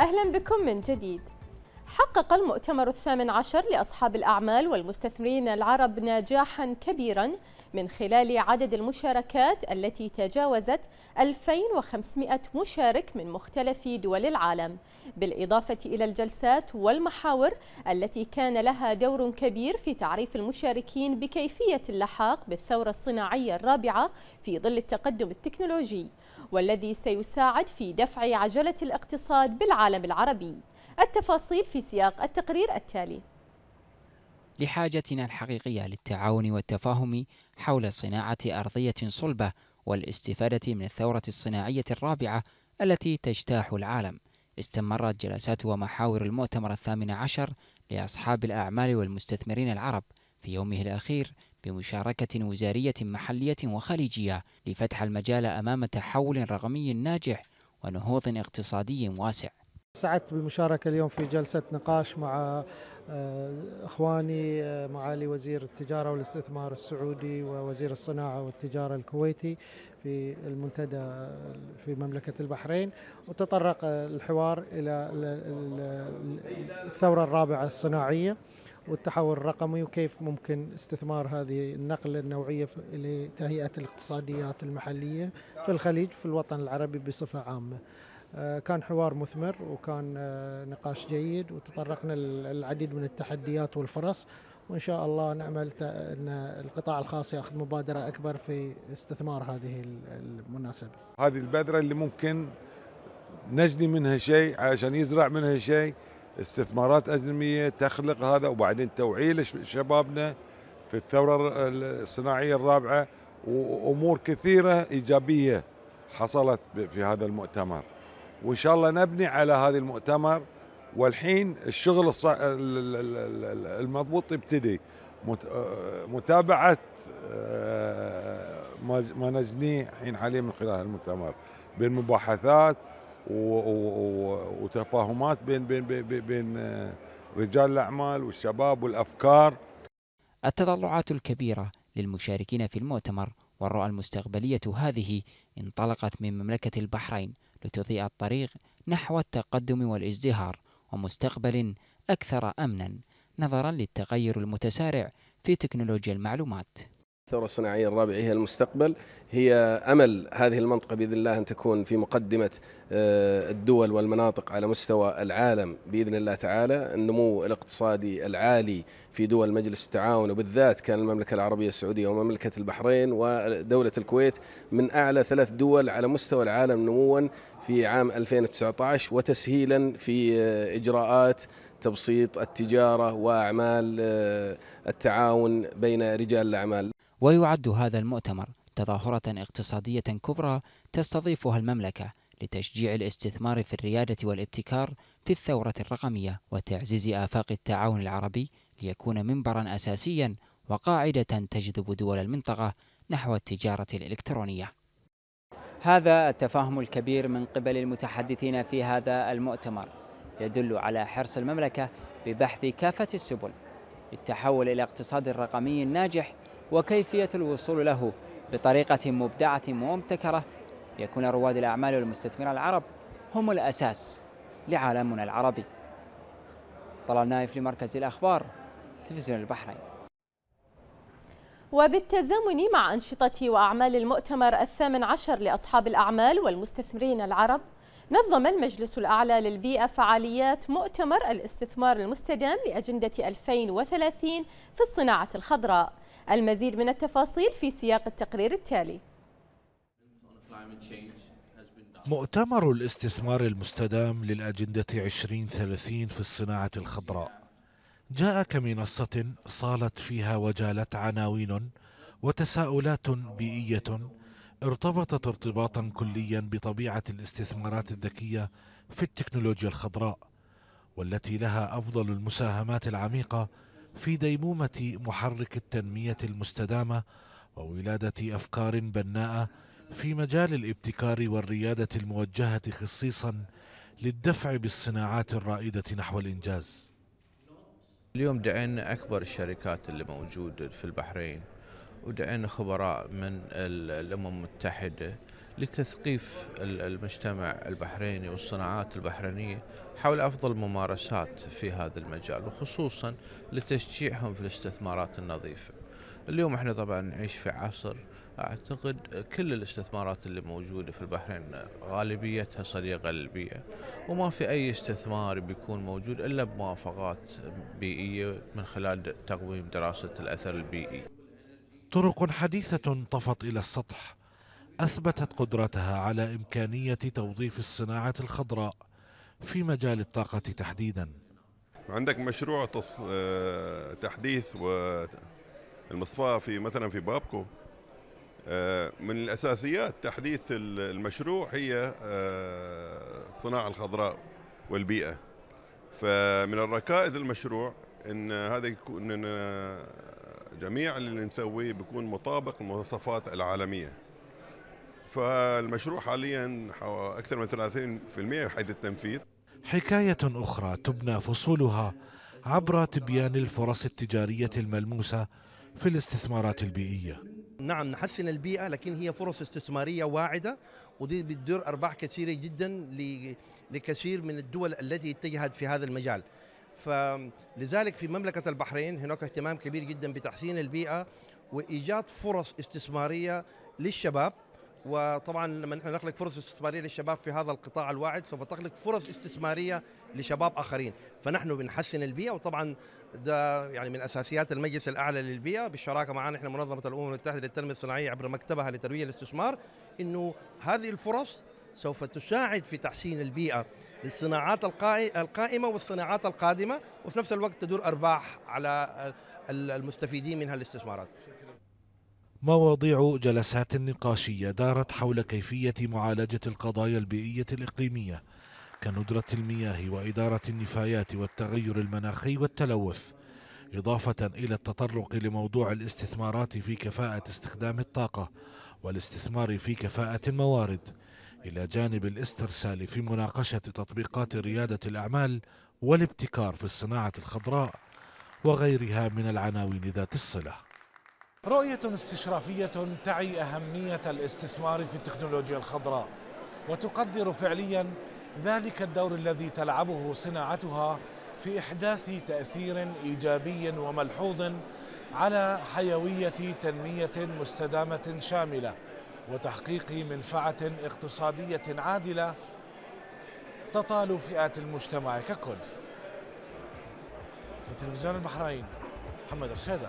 أهلا بكم من جديد حقق المؤتمر الثامن عشر لأصحاب الأعمال والمستثمرين العرب نجاحا كبيرا من خلال عدد المشاركات التي تجاوزت 2500 مشارك من مختلف دول العالم بالإضافة إلى الجلسات والمحاور التي كان لها دور كبير في تعريف المشاركين بكيفية اللحاق بالثورة الصناعية الرابعة في ظل التقدم التكنولوجي والذي سيساعد في دفع عجلة الاقتصاد بالعالم العربي التفاصيل في سياق التقرير التالي لحاجتنا الحقيقية للتعاون والتفاهم حول صناعة أرضية صلبة والاستفادة من الثورة الصناعية الرابعة التي تجتاح العالم استمرت جلسات ومحاور المؤتمر الثامن عشر لأصحاب الأعمال والمستثمرين العرب في يومه الأخير بمشاركة وزارية محلية وخليجية لفتح المجال أمام تحول رقمي ناجح ونهوض اقتصادي واسع سعدت بالمشاركة اليوم في جلسة نقاش مع آه، إخواني آه، معالي وزير التجارة والاستثمار السعودي ووزير الصناعة والتجارة الكويتي في المنتدى في مملكة البحرين وتطرق الحوار إلى الثورة الرابعة الصناعية والتحول الرقمي وكيف ممكن استثمار هذه النقلة النوعية لتهيئة الاقتصاديات المحلية في الخليج في الوطن العربي بصفة عامة آه، كان حوار مثمر وكان آه، نقاش جيد وتطرقنا للعديد من التحديات والفرص وان شاء الله نعمل ان القطاع الخاص ياخذ مبادره اكبر في استثمار هذه المناسبه. هذه البذره اللي ممكن نجني منها شيء عشان يزرع منها شيء استثمارات اجنبيه تخلق هذا وبعدين توعيه شبابنا في الثوره الصناعيه الرابعه وامور كثيره ايجابيه حصلت في هذا المؤتمر وان شاء الله نبني على هذا المؤتمر والحين الشغل المضبوط يبتدي آه، متابعه آه، ما نجنيه حين حاليا من خلال المؤتمر بين مباحثات وتفاهمات بين بين بين, بين آه، رجال الاعمال والشباب والافكار التطلعات الكبيره للمشاركين في المؤتمر والرؤى المستقبليه هذه انطلقت من مملكه البحرين لتضيء الطريق نحو التقدم والازدهار ومستقبل أكثر أمنا نظرا للتغير المتسارع في تكنولوجيا المعلومات الثورة الصناعية الرابعة هي المستقبل هي أمل هذه المنطقة بإذن الله أن تكون في مقدمة آه، الدول والمناطق على مستوى العالم بإذن الله تعالى النمو الاقتصادي العالي في دول مجلس التعاون وبالذات كان المملكة العربية السعودية ومملكة البحرين ودولة الكويت من أعلى ثلاث دول على مستوى العالم نموا في عام 2019 وتسهيلا في آه، إجراءات تبسيط التجارة وأعمال آه، التعاون بين رجال الأعمال ويعد هذا المؤتمر تظاهرة اقتصادية كبرى تستضيفها المملكة لتشجيع الاستثمار في الريادة والابتكار في الثورة الرقمية وتعزيز آفاق التعاون العربي ليكون منبرا أساسيا وقاعدة تجذب دول المنطقة نحو التجارة الإلكترونية. هذا التفاهم الكبير من قبل المتحدثين في هذا المؤتمر يدل على حرص المملكة ببحث كافة السبل للتحول إلى اقتصاد رقمي ناجح وكيفية الوصول له بطريقة مبدعة ومبتكرة يكون رواد الأعمال والمستثمرين العرب هم الأساس لعالمنا العربي طلال نايف لمركز الأخبار تلفزيون البحرين وبالتزامن مع أنشطة وأعمال المؤتمر الثامن عشر لأصحاب الأعمال والمستثمرين العرب نظم المجلس الأعلى للبيئة فعاليات مؤتمر الاستثمار المستدام لأجندة 2030 في الصناعة الخضراء المزيد من التفاصيل في سياق التقرير التالي مؤتمر الاستثمار المستدام للأجندة 2030 في الصناعة الخضراء جاء كمنصة صالت فيها وجالت عناوين وتساؤلات بيئية ارتبطت ارتباطا كليا بطبيعة الاستثمارات الذكية في التكنولوجيا الخضراء والتي لها أفضل المساهمات العميقة في ديمومة محرك التنمية المستدامة وولادة أفكار بناءة في مجال الابتكار والريادة الموجهة خصيصا للدفع بالصناعات الرائدة نحو الإنجاز اليوم دعينا أكبر الشركات اللي موجودة في البحرين ودعينا خبراء من الأمم المتحدة لتثقيف المجتمع البحريني والصناعات البحرينية حول أفضل ممارسات في هذا المجال وخصوصا لتشجيعهم في الاستثمارات النظيفة اليوم احنا طبعا نعيش في عصر اعتقد كل الاستثمارات اللي موجوده في البحرين غالبيتها صديقه للبيئه وما في اي استثمار بيكون موجود الا بموافقات بيئيه من خلال تقويم دراسه الاثر البيئي. طرق حديثه طفت الى السطح أثبتت قدرتها على إمكانية توظيف الصناعة الخضراء في مجال الطاقة تحديدا عندك مشروع تص... آه، تحديث والمصفاة في مثلا في بابكو آه، من الأساسيات تحديث المشروع هي الصناعة آه، الخضراء والبيئة فمن الركائز المشروع ان هذا يكون إن جميع اللي نسويه بيكون مطابق للمواصفات العالميه فالمشروع حاليا اكثر من 30% حيث التنفيذ حكايه اخرى تبنى فصولها عبر تبيان الفرص التجاريه الملموسه في الاستثمارات البيئيه نعم نحسن البيئة لكن هي فرص استثمارية واعدة ودي بتدر أرباح كثيرة جدا لكثير من الدول التي اتجهت في هذا المجال فلذلك في مملكة البحرين هناك اهتمام كبير جدا بتحسين البيئة وإيجاد فرص استثمارية للشباب وطبعا لما نحن نخلق فرص استثماريه للشباب في هذا القطاع الواعد سوف تخلق فرص استثماريه لشباب اخرين، فنحن بنحسن البيئه وطبعا ده يعني من اساسيات المجلس الاعلى للبيئه بالشراكه معنا احنا منظمه الامم المتحده للتنميه الصناعيه عبر مكتبها لترويج الاستثمار انه هذه الفرص سوف تساعد في تحسين البيئة للصناعات القائمة والصناعات القادمة وفي نفس الوقت تدور أرباح على المستفيدين من هالاستثمارات مواضيع جلسات نقاشية دارت حول كيفية معالجة القضايا البيئية الإقليمية كندرة المياه وإدارة النفايات والتغير المناخي والتلوث إضافة إلى التطرق لموضوع الاستثمارات في كفاءة استخدام الطاقة والاستثمار في كفاءة الموارد إلى جانب الاسترسال في مناقشة تطبيقات ريادة الأعمال والابتكار في الصناعة الخضراء وغيرها من العناوين ذات الصله رؤية استشرافية تعي أهمية الاستثمار في التكنولوجيا الخضراء وتقدر فعليا ذلك الدور الذي تلعبه صناعتها في إحداث تأثير إيجابي وملحوظ على حيوية تنمية مستدامة شاملة وتحقيق منفعة اقتصادية عادلة تطال فئات المجتمع ككل لتلفزيون البحرين محمد رشادات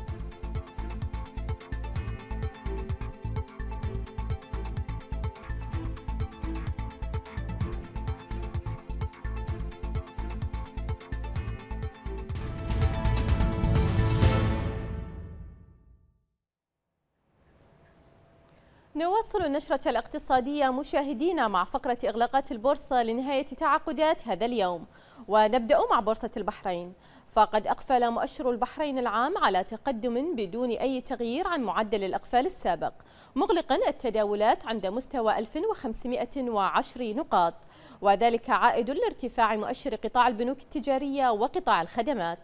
نواصل النشرة الاقتصادية مشاهدينا مع فقرة إغلاقات البورصة لنهاية تعاقدات هذا اليوم ونبدأ مع بورصة البحرين فقد أقفل مؤشر البحرين العام على تقدم بدون أي تغيير عن معدل الأقفال السابق مغلقا التداولات عند مستوى 1510 نقاط وذلك عائد لارتفاع مؤشر قطاع البنوك التجارية وقطاع الخدمات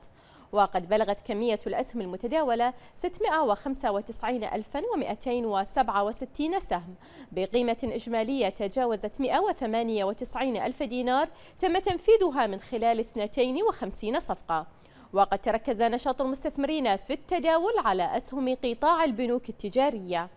وقد بلغت كمية الأسهم المتداولة 695267 سهم بقيمة إجمالية تجاوزت 198 ألف دينار تم تنفيذها من خلال 52 صفقة وقد تركز نشاط المستثمرين في التداول على أسهم قطاع البنوك التجارية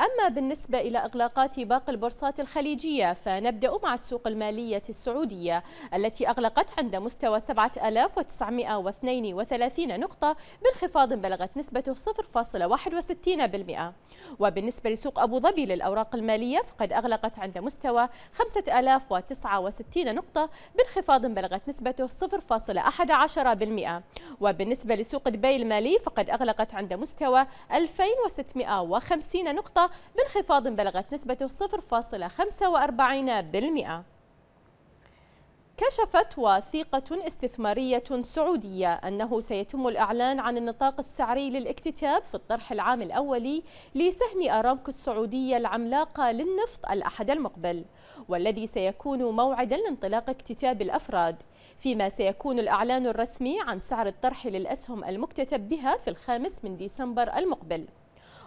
أما بالنسبة إلى إغلاقات باقي البورصات الخليجية فنبدأ مع السوق المالية السعودية التي أغلقت عند مستوى 7932 نقطة بانخفاض بلغت نسبته 0.61% وبالنسبة لسوق أبو ظبي للأوراق المالية فقد أغلقت عند مستوى 5069 نقطة بانخفاض بلغت نسبته 0.11% وبالنسبة لسوق دبي المالي فقد أغلقت عند مستوى 2650 نقطة بانخفاض بلغت نسبته 0.45%. كشفت وثيقة استثمارية سعودية أنه سيتم الإعلان عن النطاق السعري للاكتتاب في الطرح العام الأولي لسهم أرامكو السعودية العملاقة للنفط الأحد المقبل والذي سيكون موعدا لانطلاق اكتتاب الأفراد فيما سيكون الإعلان الرسمي عن سعر الطرح للأسهم المكتتب بها في الخامس من ديسمبر المقبل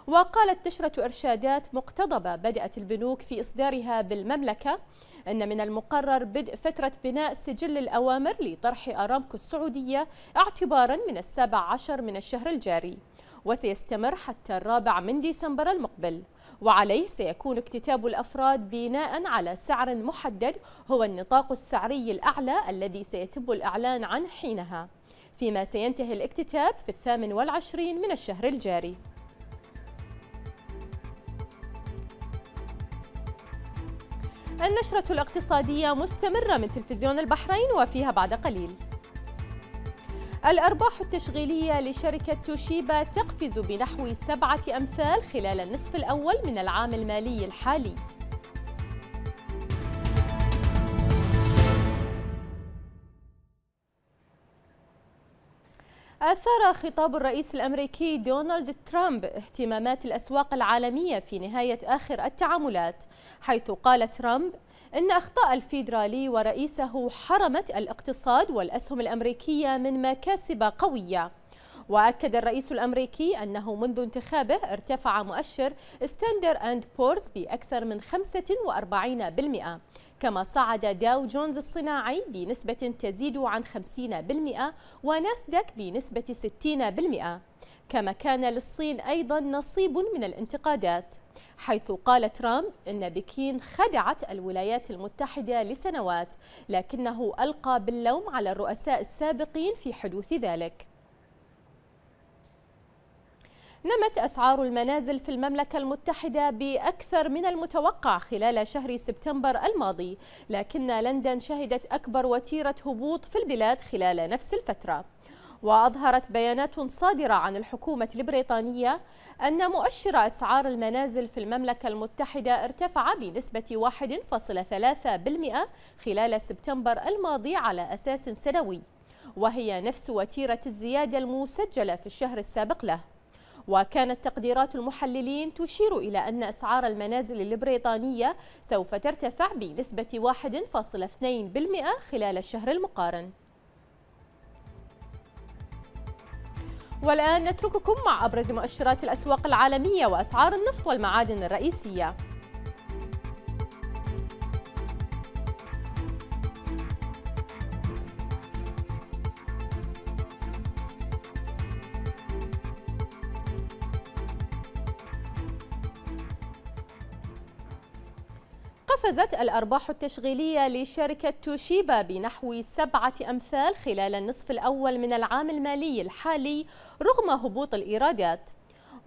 وقالت نشرة إرشادات مقتضبة بدأت البنوك في إصدارها بالمملكة أن من المقرر بدء فترة بناء سجل الأوامر لطرح أرامكو السعودية اعتبارا من السابع عشر من الشهر الجاري وسيستمر حتى الرابع من ديسمبر المقبل وعليه سيكون اكتتاب الأفراد بناء على سعر محدد هو النطاق السعري الأعلى الذي سيتم الإعلان عنه حينها فيما سينتهي الاكتتاب في الثامن والعشرين من الشهر الجاري النشرة الاقتصادية مستمرة من تلفزيون البحرين وفيها بعد قليل الأرباح التشغيلية لشركة توشيبا تقفز بنحو سبعة أمثال خلال النصف الأول من العام المالي الحالي أثار خطاب الرئيس الأمريكي دونالد ترامب اهتمامات الأسواق العالمية في نهاية آخر التعاملات حيث قال ترامب إن أخطاء الفيدرالي ورئيسه حرمت الاقتصاد والأسهم الأمريكية من مكاسب قوية وأكد الرئيس الأمريكي أنه منذ انتخابه ارتفع مؤشر ستاندر أند بورز بأكثر من 45% كما صعد داو جونز الصناعي بنسبة تزيد عن 50% وناسداك بنسبة 60% كما كان للصين أيضا نصيب من الانتقادات حيث قال ترامب ان بكين خدعت الولايات المتحده لسنوات لكنه القى باللوم على الرؤساء السابقين في حدوث ذلك نمت أسعار المنازل في المملكة المتحدة بأكثر من المتوقع خلال شهر سبتمبر الماضي لكن لندن شهدت أكبر وتيرة هبوط في البلاد خلال نفس الفترة وأظهرت بيانات صادرة عن الحكومة البريطانية أن مؤشر أسعار المنازل في المملكة المتحدة ارتفع بنسبة 1.3% خلال سبتمبر الماضي على أساس سنوي وهي نفس وتيرة الزيادة المسجلة في الشهر السابق له وكانت تقديرات المحللين تشير إلى أن أسعار المنازل البريطانية سوف ترتفع بنسبة 1.2% خلال الشهر المقارن والآن نترككم مع أبرز مؤشرات الأسواق العالمية وأسعار النفط والمعادن الرئيسية قفزت الأرباح التشغيلية لشركة توشيبا بنحو سبعة أمثال خلال النصف الأول من العام المالي الحالي رغم هبوط الإيرادات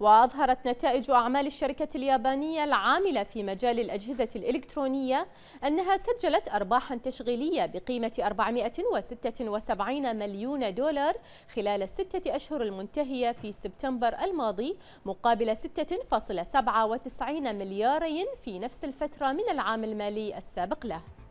وأظهرت نتائج أعمال الشركة اليابانية العاملة في مجال الأجهزة الإلكترونية أنها سجلت أرباحا تشغيلية بقيمة 476 مليون دولار خلال الستة أشهر المنتهية في سبتمبر الماضي مقابل 6.97 مليارين في نفس الفترة من العام المالي السابق له